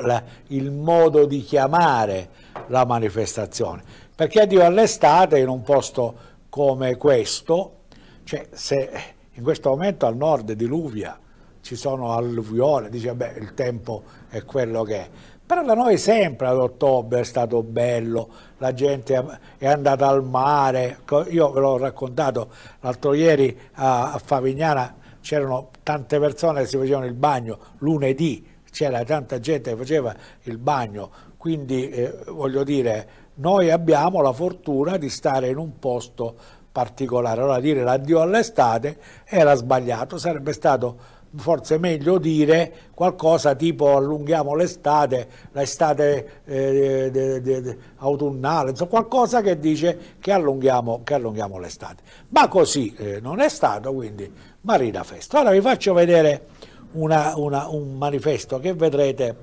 la, il modo di chiamare la manifestazione, perché addio all'estate in un posto come questo, cioè se in questo momento al nord diluvia, ci sono alluvioni, dice beh il tempo è quello che è. Però da noi sempre ad ottobre è stato bello, la gente è andata al mare, io ve l'ho raccontato l'altro ieri a Favignana c'erano tante persone che si facevano il bagno lunedì, c'era tanta gente che faceva il bagno, quindi eh, voglio dire noi abbiamo la fortuna di stare in un posto particolare, allora dire l'addio all'estate era sbagliato, sarebbe stato forse meglio dire qualcosa tipo allunghiamo l'estate, l'estate eh, autunnale, insomma, qualcosa che dice che allunghiamo, allunghiamo l'estate. Ma così eh, non è stato, quindi Marina Festa. Ora vi faccio vedere una, una, un manifesto che vedrete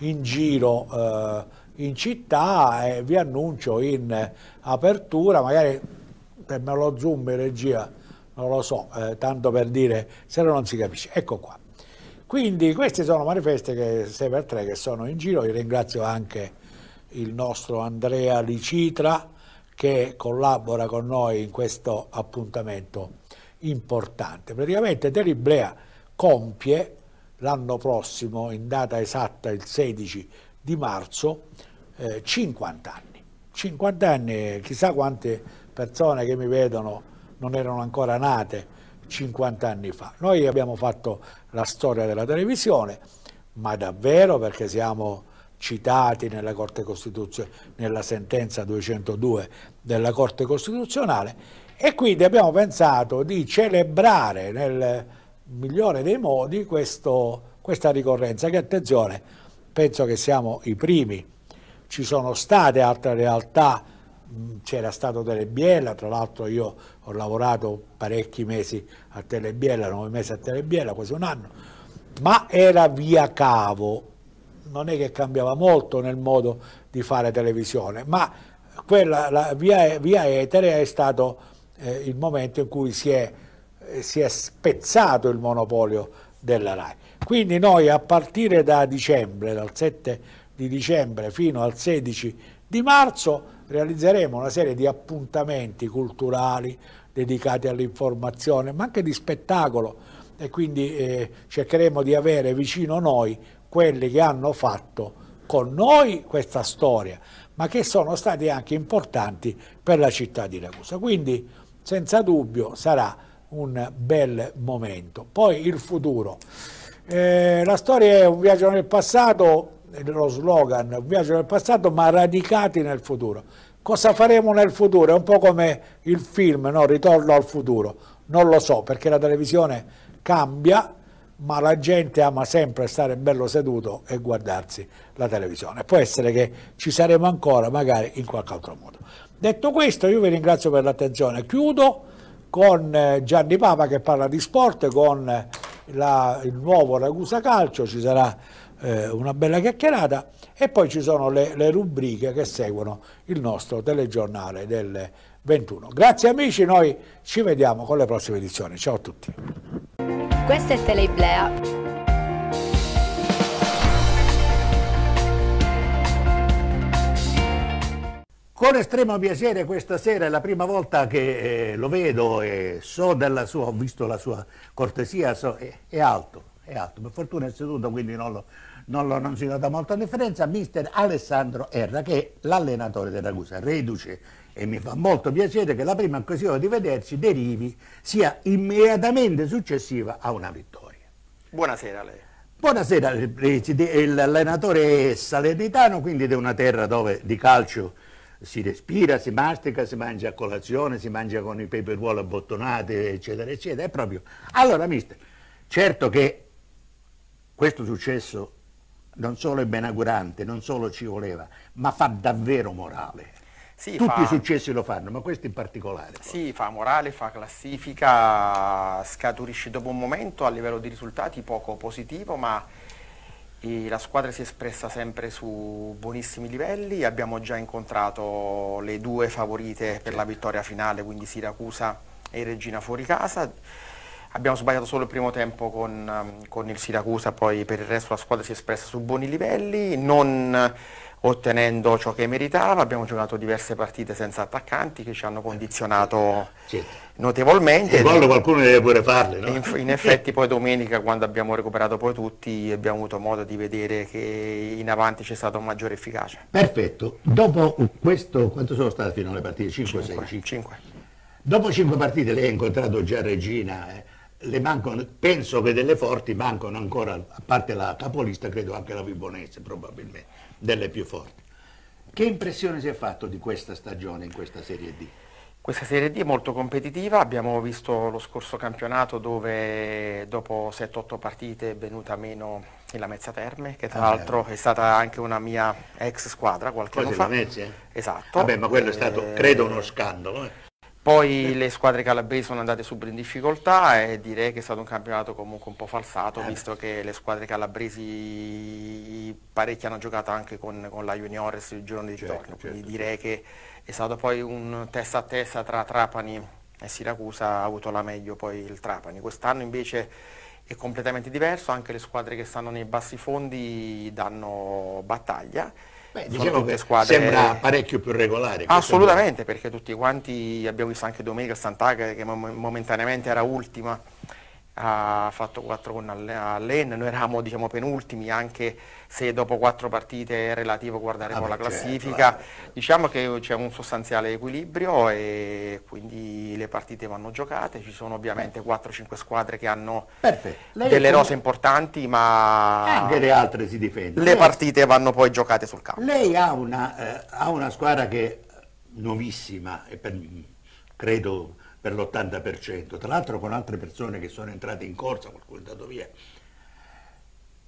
in giro. Eh, in città e vi annuncio in apertura, magari per me lo zoom in regia, non lo so, eh, tanto per dire, se no non si capisce. Ecco qua. Quindi queste sono manifeste che 6x3 che sono in giro, io ringrazio anche il nostro Andrea Licitra che collabora con noi in questo appuntamento importante. Praticamente Teriblea compie l'anno prossimo, in data esatta il 16 di marzo, eh, 50 anni. 50 anni, chissà quante persone che mi vedono non erano ancora nate 50 anni fa. Noi abbiamo fatto la storia della televisione, ma davvero perché siamo citati nella, nella sentenza 202 della Corte Costituzionale e quindi abbiamo pensato di celebrare nel migliore dei modi questo, questa ricorrenza che attenzione, penso che siamo i primi ci sono state altre realtà, c'era stato Telebiella, tra l'altro io ho lavorato parecchi mesi a Telebiella, nove mesi a Telebiella, quasi un anno, ma era via cavo, non è che cambiava molto nel modo di fare televisione, ma quella, via, via, Etere è stato eh, il momento in cui si è, eh, si è spezzato il monopolio della RAI. Quindi noi a partire da dicembre, dal 7 di dicembre fino al 16 di marzo realizzeremo una serie di appuntamenti culturali dedicati all'informazione, ma anche di spettacolo e quindi eh, cercheremo di avere vicino a noi quelli che hanno fatto con noi questa storia, ma che sono stati anche importanti per la città di Ragusa. Quindi senza dubbio sarà un bel momento. Poi il futuro. Eh, la storia è un viaggio nel passato lo slogan viaggio nel passato ma radicati nel futuro. Cosa faremo nel futuro? È un po' come il film, no? Ritorno al futuro. Non lo so perché la televisione cambia, ma la gente ama sempre stare bello seduto e guardarsi la televisione. Può essere che ci saremo ancora, magari in qualche altro modo. Detto questo, io vi ringrazio per l'attenzione. Chiudo con eh, Gianni Papa che parla di sport, con eh, la, il nuovo Ragusa Calcio, ci sarà eh, una bella chiacchierata e poi ci sono le, le, rubriche che seguono il nostro telegiornale del 21. Grazie amici, noi ci vediamo con le prossime edizioni. Ciao a tutti. Questa è Teleiblea. Con estremo piacere questa sera è la prima volta che eh, lo vedo e so della sua, ho visto la sua cortesia, so, è, è alto, è alto, per fortuna è seduto quindi non lo, non, lo, non si nota molto la differenza, mister Alessandro Erra che è l'allenatore della Ragusa, reduce e mi fa molto piacere che la prima occasione di vederci derivi sia immediatamente successiva a una vittoria. Buonasera a lei. Buonasera, l'allenatore è salernitano, quindi è una terra dove di calcio si respira, si mastica, si mangia a colazione, si mangia con i peperuoli abbottonati, eccetera, eccetera. È proprio... Allora, mister, certo che questo successo non solo è benaugurante, non solo ci voleva, ma fa davvero morale. Sì, Tutti fa... i successi lo fanno, ma questo in particolare. Sì, fa morale, fa classifica, scaturisce dopo un momento a livello di risultati poco positivo, ma eh, la squadra si è espressa sempre su buonissimi livelli, abbiamo già incontrato le due favorite per la vittoria finale, quindi Siracusa e Regina Fuori Casa Abbiamo sbagliato solo il primo tempo con, ehm, con, il Siracusa, poi per il resto la squadra si è espressa su buoni livelli, non ottenendo ciò che meritava, abbiamo giocato diverse partite senza attaccanti che ci hanno condizionato certo. notevolmente. E quando qualcuno deve pure farle, no? in, in, effetti poi domenica quando abbiamo recuperato poi tutti abbiamo avuto modo di vedere che in avanti c'è stata maggiore efficacia. Perfetto, dopo questo, quanto sono state fino alle partite? 5 5. 5. Dopo 5 partite lei ha incontrato già Regina, eh? mancano, penso che delle forti mancano ancora, a parte la capolista, credo anche la Vibonese probabilmente, delle più forti. Che impressione si è fatto di questa stagione in questa Serie D? Questa Serie D è molto competitiva, abbiamo visto lo scorso campionato dove dopo 7-8 partite è venuta meno la Mezza Terme, che tra ah, l'altro certo. è stata anche una mia ex squadra qualche Poi anno fa. Mezza? Eh? Esatto. Vabbè, ma quello è stato, eh, credo, uno scandalo. Eh. Poi le squadre calabresi sono andate subito in difficoltà e direi che è stato un campionato comunque un po' falsato, eh visto che le squadre calabresi parecchie hanno giocato anche con, con la Juniores il giorno di certo, ritorno, certo, quindi direi certo. che è stato poi un testa a testa tra Trapani e Siracusa, ha avuto la meglio poi il Trapani. Quest'anno invece è completamente diverso, anche le squadre che stanno nei bassi fondi danno battaglia Beh, diciamo che squadre... sembra parecchio più regolare. Assolutamente, perché tutti quanti abbiamo visto anche domenica Sant'Agata che momentaneamente era ultima ha fatto 4 con Allen, noi eravamo diciamo, penultimi anche se dopo 4 partite relativo guarderemo ah, la certo, classifica, certo. diciamo che c'è un sostanziale equilibrio e quindi le partite vanno giocate, ci sono ovviamente 4-5 squadre che hanno delle rose importanti ma anche le altre si difendono. Le partite vanno poi giocate sul campo. Lei ha una, eh, ha una squadra che è nuovissima e per, credo per l'80%, tra l'altro con altre persone che sono entrate in corsa, qualcuno è andato via.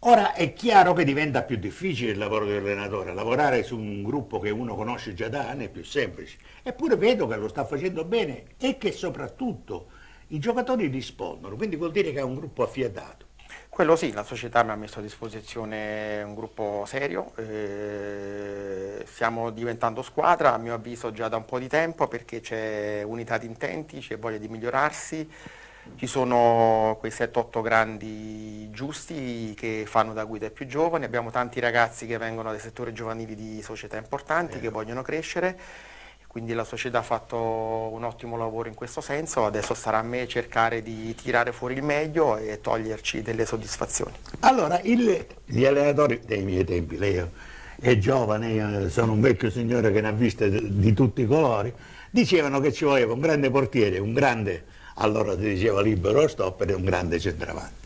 Ora è chiaro che diventa più difficile il lavoro dell'allenatore, lavorare su un gruppo che uno conosce già da anni è più semplice, eppure vedo che lo sta facendo bene e che soprattutto i giocatori rispondono, quindi vuol dire che è un gruppo affiatato. Quello sì, la società mi ha messo a disposizione un gruppo serio, eh, stiamo diventando squadra a mio avviso già da un po' di tempo perché c'è unità di intenti, c'è voglia di migliorarsi, ci sono quei 7-8 grandi giusti che fanno da guida ai più giovani, abbiamo tanti ragazzi che vengono dai settori giovanili di società importanti, eh. che vogliono crescere quindi la società ha fatto un ottimo lavoro in questo senso, adesso sarà a me cercare di tirare fuori il meglio e toglierci delle soddisfazioni. Allora, il, gli allenatori dei miei tempi, lei è giovane, sono un vecchio signore che ne ha viste di tutti i colori, dicevano che ci voleva un grande portiere, un grande, allora si diceva libero stopper e un grande centravanti.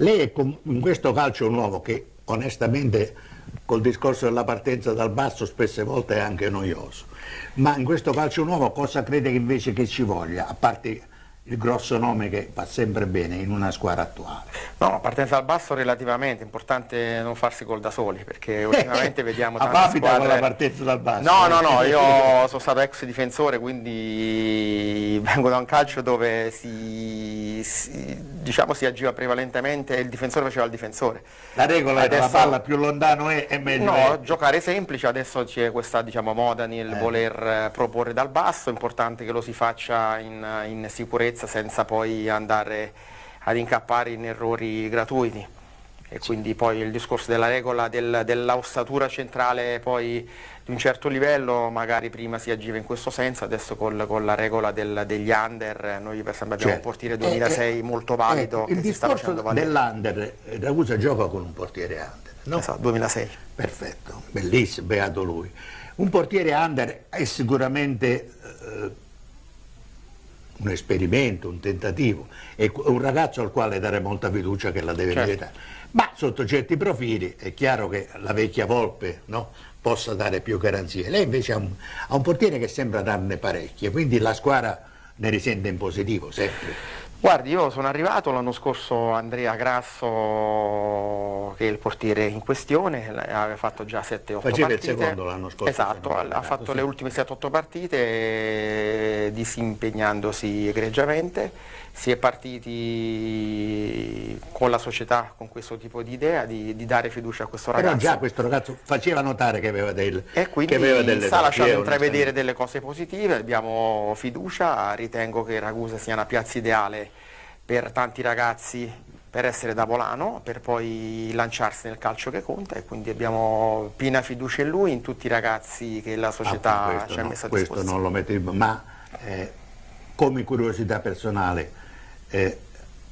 Lei è in questo calcio nuovo che onestamente col discorso della partenza dal basso spesse volte è anche noioso. Ma in questo calcio nuovo cosa crede invece che ci voglia? A parte il grosso nome che fa sempre bene in una squadra attuale. No, partenza dal basso relativamente, importante non farsi gol da soli, perché ultimamente vediamo tante Apafita squadre... con la partenza dal basso. No, no, eh. no, io sono stato ex difensore, quindi vengo da un calcio dove si, si, diciamo, si agiva prevalentemente e il difensore faceva il difensore. La regola adesso, è che la palla più lontano è, è meglio. No, è. giocare semplice, adesso c'è questa diciamo, moda nel eh. voler proporre dal basso, è importante che lo si faccia in, in sicurezza sicurezza senza poi andare ad incappare in errori gratuiti. E quindi poi il discorso della regola del, dell'ossatura centrale poi di un certo livello, magari prima si agiva in questo senso, adesso col, con la regola del, degli under, noi per esempio abbiamo cioè, un portiere 2006 eh, eh, molto valido eh, il che si sta facendo valere. Dell'under, eh, Ragusa gioca con un portiere under, no? Esatto, 2006. Perfetto, bellissimo, beato lui. Un portiere under è sicuramente... Eh, un esperimento, un tentativo, è un ragazzo al quale dare molta fiducia che la deve certo. diventare. Ma sotto certi profili è chiaro che la vecchia Volpe no, possa dare più garanzie. Lei invece ha un, ha un portiere che sembra darne parecchie, quindi la squadra ne risente in positivo sempre. Guardi, io sono arrivato l'anno scorso Andrea Grasso, che è il portiere in questione, aveva fatto già 7-8 partite. Faceva il secondo l'anno scorso. Esatto, ha arrivato, fatto sì. le ultime 7-8 partite eh, disimpegnandosi egregiamente si è partiti con la società con questo tipo di idea di, di dare fiducia a questo ragazzo. Però già questo ragazzo faceva notare che aveva, delle del, e quindi che aveva delle sta lasciando intravedere delle cose positive, abbiamo fiducia, ritengo che Ragusa sia una piazza ideale per tanti ragazzi per essere da volano, per poi lanciarsi nel calcio che conta e quindi abbiamo piena fiducia in lui, in tutti i ragazzi che la ah, società ah, ci ha no, messo a disposizione. Questo non lo metto in... ma eh, come curiosità personale, eh,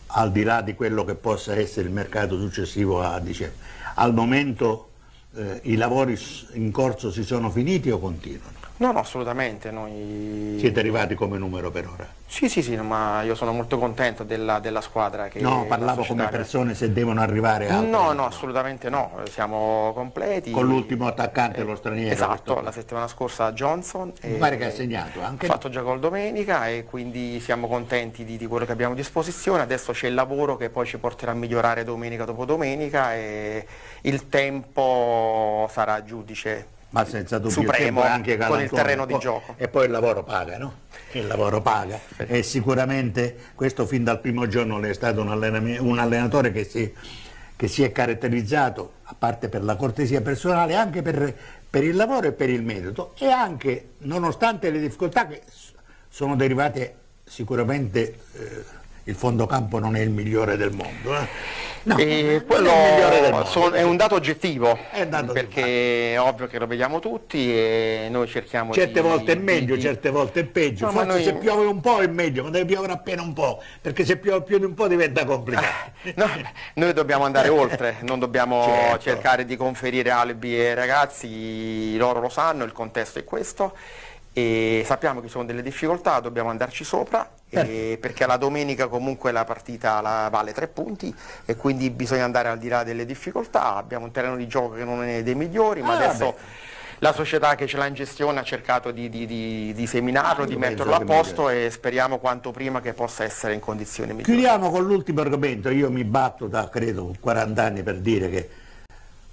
al di là di quello che possa essere il mercato successivo a ah, dicembre. Al momento eh, i lavori in corso si sono finiti o continuano? No, no, assolutamente. Noi... Siete arrivati come numero per ora? Sì, sì, sì, ma io sono molto contento della, della squadra. Che no, parlavo come persone se devono arrivare a... No, no, assolutamente no, siamo completi. Con l'ultimo attaccante, eh, lo straniero. Esatto, la settimana scorsa Johnson. Mi pare che ha segnato anche. Ha fatto già gol domenica e quindi siamo contenti di, di, quello che abbiamo a disposizione. Adesso c'è il lavoro che poi ci porterà a migliorare domenica dopo domenica e il tempo sarà giudice ma senza dubbio supremo eh, anche con il terreno di gioco. E poi il lavoro paga, no? Il lavoro paga. E sicuramente questo fin dal primo giorno lei è stato un, un allenatore che si, che si, è caratterizzato, a parte per la cortesia personale, anche per, per il lavoro e per il metodo e anche nonostante le difficoltà che sono derivate sicuramente... Eh, il fondocampo non è il migliore del mondo. Eh? No, e eh, quello è, del mondo, so, è, un dato oggettivo, dato perché è ovvio che lo vediamo tutti e noi cerchiamo Certe di, volte è meglio, di... certe volte è peggio, no, forse noi... se piove un po' è meglio, ma deve piovere appena un po', perché se piove più di un po' diventa complicato. no, noi dobbiamo andare oltre, non dobbiamo certo. cercare di conferire alibi ai ragazzi, loro lo sanno, il contesto è questo e sappiamo che ci sono delle difficoltà, dobbiamo andarci sopra eh. perché la domenica comunque la partita la vale tre punti e quindi bisogna andare al di là delle difficoltà, abbiamo un terreno di gioco che non è dei migliori ma ah, adesso vabbè. la società che ce l'ha in gestione ha cercato di, di, di, di seminarlo, ah, di metterlo a posto e speriamo quanto prima che possa essere in condizioni migliori. Chiudiamo con l'ultimo argomento, io mi batto da credo 40 anni per dire che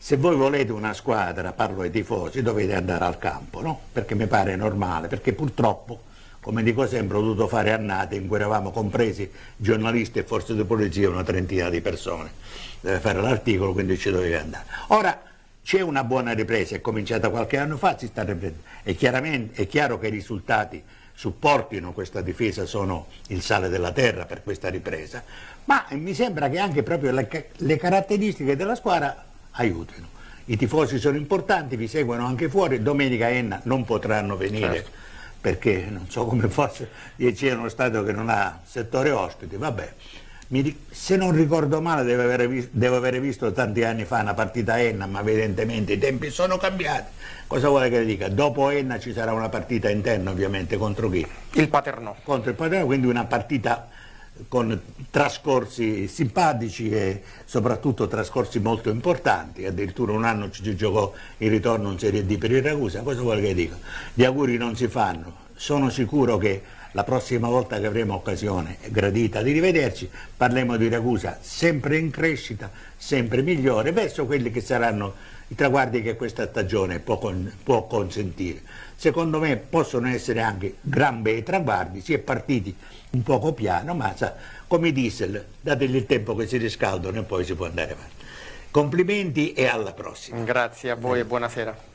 se voi volete una squadra, parlo ai tifosi, dovete andare al campo, no? Perché mi pare normale, perché purtroppo, come dico sempre, ho dovuto fare annate in cui eravamo compresi giornalisti e forze di polizia una trentina di persone. Deve fare l'articolo, quindi ci dovevi andare. Ora, c'è una buona ripresa, è cominciata qualche anno fa, si sta riprendendo. È, è chiaro che i risultati supportino questa difesa sono il sale della terra per questa ripresa, ma mi sembra che anche proprio le, le caratteristiche della squadra aiutino. I tifosi sono importanti, vi seguono anche fuori, domenica Enna non potranno venire. Certo. perché non so come fosse, c'è uno stato che non ha settore ospiti, vabbè. Mi, se non ricordo male devo avere, visto, devo avere, visto tanti anni fa una partita Enna, ma evidentemente i tempi sono cambiati. Cosa vuole che le dica? Dopo Enna ci sarà una partita interna ovviamente contro chi? Il Paternò. Contro il Paternò, quindi una partita con trascorsi simpatici e soprattutto trascorsi molto importanti, addirittura un anno ci giocò il ritorno in Serie D per il Ragusa, cosa vuol che dico? Gli auguri non si fanno, sono sicuro che la prossima volta che avremo occasione gradita di rivederci parliamo di Ragusa sempre in crescita, sempre migliore verso quelli che saranno i traguardi che questa stagione può, con, può consentire. Secondo me possono essere anche gran bei traguardi, si è partiti un poco piano, ma sa, come diesel, dategli il tempo che si riscaldano e poi si può andare avanti. Complimenti e alla prossima. Grazie a voi e buonasera.